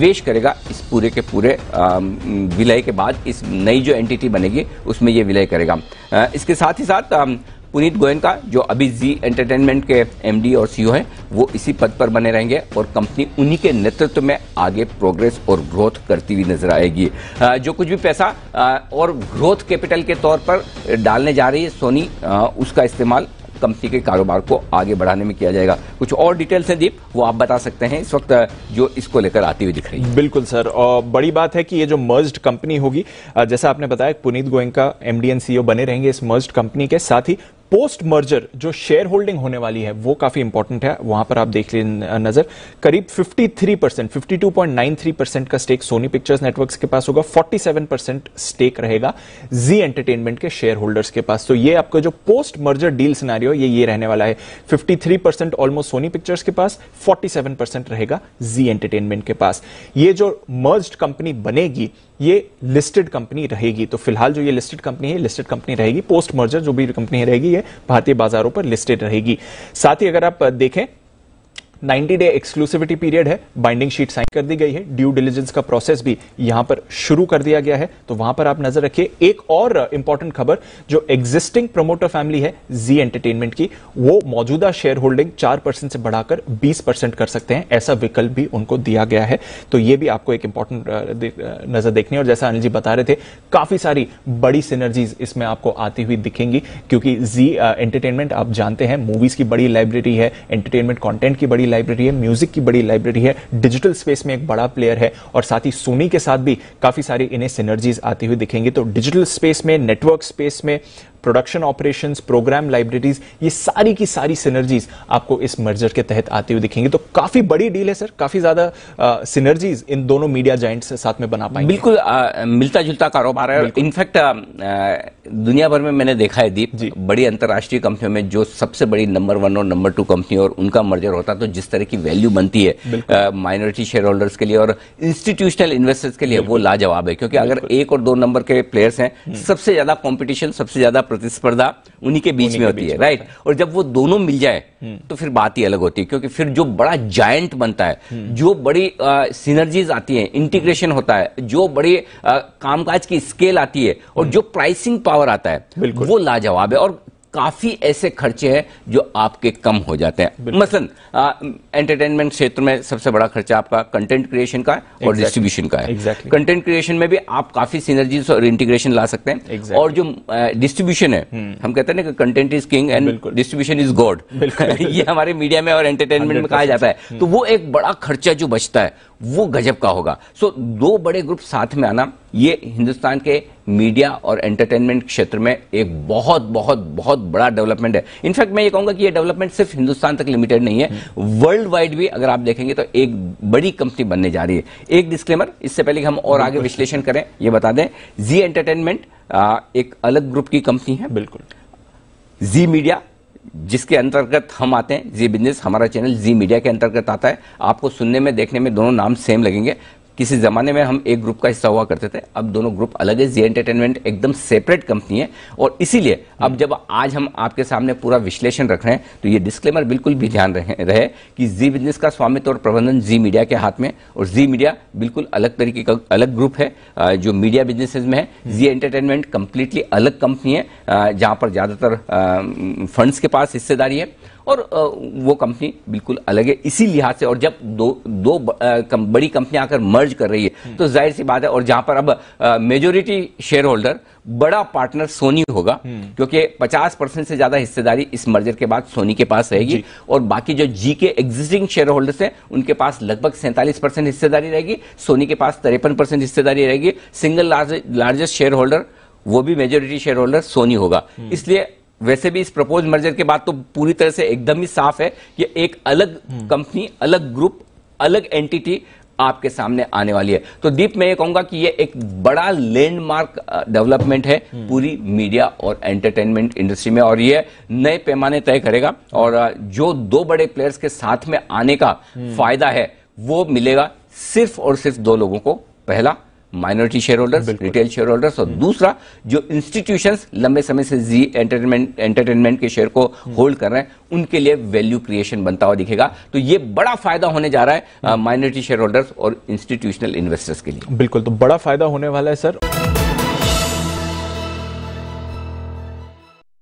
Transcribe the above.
निवेश करेगा इस पूरे के पूरे विलय के बाद इस नई जो एंटिटी बनेगी उसमें ये विलय करेगा इसके साथ ही साथ पुनीत गोयन का जो अभी जी एंटरटेनमेंट के एमडी और सीईओ e हैं वो इसी पद पर बने रहेंगे और कंपनी उन्हीं के नेतृत्व में आगे प्रोग्रेस और ग्रोथ करती हुई नजर आएगी जो कुछ भी पैसा और ग्रोथ कैपिटल के तौर पर डालने जा रही है सोनी उसका इस्तेमाल कंपनी के कारोबार को आगे बढ़ाने में किया जाएगा कुछ और डिटेल्स हैं दीप वो आप बता सकते हैं इस वक्त जो इसको लेकर आती हुई दिख रही है बिल्कुल सर और बड़ी बात है कि ये जो मर्ज कंपनी होगी जैसा आपने बताया पुनीत गोयंका एमडीएन सीईओ बने रहेंगे इस मर्ज कंपनी के साथ ही पोस्ट मर्जर जो शेयर होल्डिंग होने वाली है वो काफी इंपॉर्टेंट है वहां पर आप देख लीजिए नजर करीब 53 परसेंट फिफ्टी परसेंट का स्टेक सोनी पिक्चर्स नेटवर्क्स के पास होगा 47 परसेंट स्टेक रहेगा जी एंटरटेनमेंट के शेयर होल्डर्स के पास तो ये आपका जो पोस्ट मर्जर डील सिनारियो ये ये रहने वाला है fifty percent almost Sony Pictures के पास फोर्टी परसेंट रहेगा जी एंटरटेनमेंट के पास ये जो मर्ज कंपनी बनेगी ये लिस्टेड कंपनी रहेगी तो फिलहाल जो ये लिस्टेड कंपनी है लिस्टेड कंपनी रहेगी पोस्ट मर्जर जो भी कंपनी रहेगी ये भारतीय बाजारों पर लिस्टेड रहेगी साथ ही अगर आप देखें 90 डे एक्सक्लूसिविटी पीरियड है बाइंडिंग शीट साइन कर दी गई है ड्यू डिलीजेंस का प्रोसेस भी यहां पर शुरू कर दिया गया है तो वहां पर आप नजर रखिए एक और इंपॉर्टेंट खबर जो एग्जिस्टिंग प्रमोटर फैमिली है जी एंटरटेनमेंट की वो मौजूदा शेयर होल्डिंग चार परसेंट से बढ़ाकर बीस परसेंट कर सकते हैं ऐसा विकल्प भी उनको दिया गया है तो यह भी आपको एक इंपॉर्टेंट नजर देखनी है और जैसा अनिल जी बता रहे थे काफी सारी बड़ी सिनर्जीज इसमें आपको आती हुई दिखेंगी क्योंकि जी एंटरटेनमेंट आप जानते हैं मूवीज की बड़ी लाइब्रेरी है एंटरटेनमेंट कॉन्टेंट की बड़ी लाइब्रेरी है म्यूजिक की बड़ी लाइब्रेरी है डिजिटल स्पेस में एक बड़ा प्लेयर है और साथ ही सोनी के साथ भी काफी सारी इन्हें सिनर्जीज आती हुई दिखेंगी तो डिजिटल स्पेस में नेटवर्क स्पेस में प्रोडक्शन ऑपरेशन प्रोग्राम लाइब्रेरीज ये सारी की सारी सिनर्जीज आपको इस मर्जर के तहत आते हुए दिखेंगे तो काफी बड़ी डील है सर काफी ज्यादा सिनर्जीज इन दोनों मीडिया जॉइंट साथ में बना पाएंगे बिल्कुल आ, मिलता जुलता कारोबार है इनफैक्ट दुनिया भर में मैंने देखा है दीप बड़ी अंतर्राष्ट्रीय कंपनियों में जो सबसे बड़ी नंबर वन और नंबर टू कंपनी और उनका मर्जर होता है तो जिस तरह की वैल्यू बनती है माइनॉरिटी शेयर होल्डर्स के लिए और इंस्टीट्यूशनल इन्वेस्टर्स के लिए वो लाजवाब है क्योंकि अगर एक और दो नंबर के प्लेयर्स हैं हम्म। सबसे ज्यादा कॉम्पिटिशन सबसे ज्यादा प्रतिस्पर्धा उन्हीं के बीच में होती है राइट और जब वो दोनों मिल जाए हम्म। तो फिर बात ही अलग होती है क्योंकि फिर जो बड़ा जायंट बनता है हम्म। जो बड़ी सिनर्जीज आती है इंटीग्रेशन होता है जो बड़ी कामकाज की स्केल आती है और हम्म। जो प्राइसिंग पावर आता है वो लाजवाब है और काफी ऐसे खर्चे हैं जो आपके कम हो जाते हैं मसलन एंटरटेनमेंट क्षेत्र में सबसे बड़ा खर्चा आपका कंटेंट क्रिएशन का है exactly. और डिस्ट्रीब्यूशन का है exactly. कंटेंट क्रिएशन में भी आप काफी सिनर्जीज और इंटीग्रेशन ला सकते हैं exactly. और जो डिस्ट्रीब्यूशन है हम्म। हम कहते हैं ना कि content is king and distribution is god ये हमारे मीडिया में और एंटरटेनमेंट में कहा जाता है तो वो एक बड़ा खर्चा जो बचता है वो गजब का होगा सो so, दो बड़े ग्रुप साथ में आना ये हिंदुस्तान के मीडिया और एंटरटेनमेंट क्षेत्र में एक बहुत बहुत बहुत बड़ा डेवलपमेंट है इनफैक्ट मैं ये कहूंगा कि ये डेवलपमेंट सिर्फ हिंदुस्तान तक लिमिटेड नहीं है वर्ल्ड वाइड भी अगर आप देखेंगे तो एक बड़ी कंपनी बनने जा रही है एक डिस्क्लेमर इससे पहले हम और आगे विश्लेषण करें ये बता दें जी एंटरटेनमेंट एक अलग ग्रुप की कंपनी है बिल्कुल जी मीडिया जिसके अंतर्गत हम आते हैं जी बिजनेस हमारा चैनल जी मीडिया के अंतर्गत आता है आपको सुनने में देखने में दोनों नाम सेम लगेंगे किसी जमाने में हम एक ग्रुप का हिस्सा हुआ करते थे अब दोनों ग्रुप अलग है जी एंटरटेनमेंट एकदम सेपरेट कंपनी है और इसीलिए अब जब आज हम आपके सामने पूरा विश्लेषण रख रहे हैं तो ये डिस्क्लेमर बिल्कुल भी ध्यान रहे, रहे कि जी बिजनेस का स्वामित्व और प्रबंधन जी मीडिया के हाथ में और जी मीडिया बिल्कुल अलग तरीके का अलग ग्रुप है जो मीडिया बिजनेस में है जी एंटरटेनमेंट कंप्लीटली अलग कंपनी है जहां पर ज्यादातर फंड्स के पास हिस्सेदारी है और वो कंपनी बिल्कुल अलग है इसी लिहाज से और जब दो दो बड़ी कंपनियां आकर मर्ज कर रही है हम्म। तो जाहिर सी बात है और जहां पर अब मेजोरिटी शेयर होल्डर बड़ा पार्टनर सोनी होगा हम्म। क्योंकि 50 परसेंट से ज्यादा हिस्सेदारी इस मर्जर के बाद सोनी के पास रहेगी और बाकी जो जी के एग्जिस्टिंग शेयर होल्डर्स हैं उनके पास लगभग सैंतालीस परसेंट हिस्सेदारी रहेगी सोनी के पास तिरपन परसेंट हिस्सेदारी रहेगी सिंगल लार्जेस्ट शेयर होल्डर वो भी मेजोरिटी शेयर होल्डर सोनी होगा हम्म। इसलिए वैसे भी इस प्रपोज मर्जर के बाद तो पूरी तरह से एकदम ही साफ है कि एक अलग कंपनी हम्म। अलग ग्रुप अलग एंटिटी आपके सामने आने वाली है तो दीप मैं ये कहूंगा कि ये एक बड़ा लैंडमार्क डेवलपमेंट है हम्म। पूरी मीडिया और एंटरटेनमेंट इंडस्ट्री में और ये नए पैमाने तय करेगा और जो दो बड़े प्लेयर्स के साथ में आने का हम्म। फायदा है वो मिलेगा सिर्फ और सिर्फ दो लोगों को पहला minority shareholders retail shareholders और हम्म। दूसरा जो इंस्टीट्यूशन लंबे समय से जी एंटरटेनमेंट एंटरटेनमेंट के शेयर को होल्ड हम्म। कर रहे हैं उनके लिए वैल्यू क्रिएशन बनता हुआ दिखेगा तो ये बड़ा फायदा होने जा रहा है माइनॉरिटी शेयर होल्डर्स और इंस्टीट्यूशनल इन्वेस्टर्स के लिए बिल्कुल तो बड़ा फायदा होने वाला है सर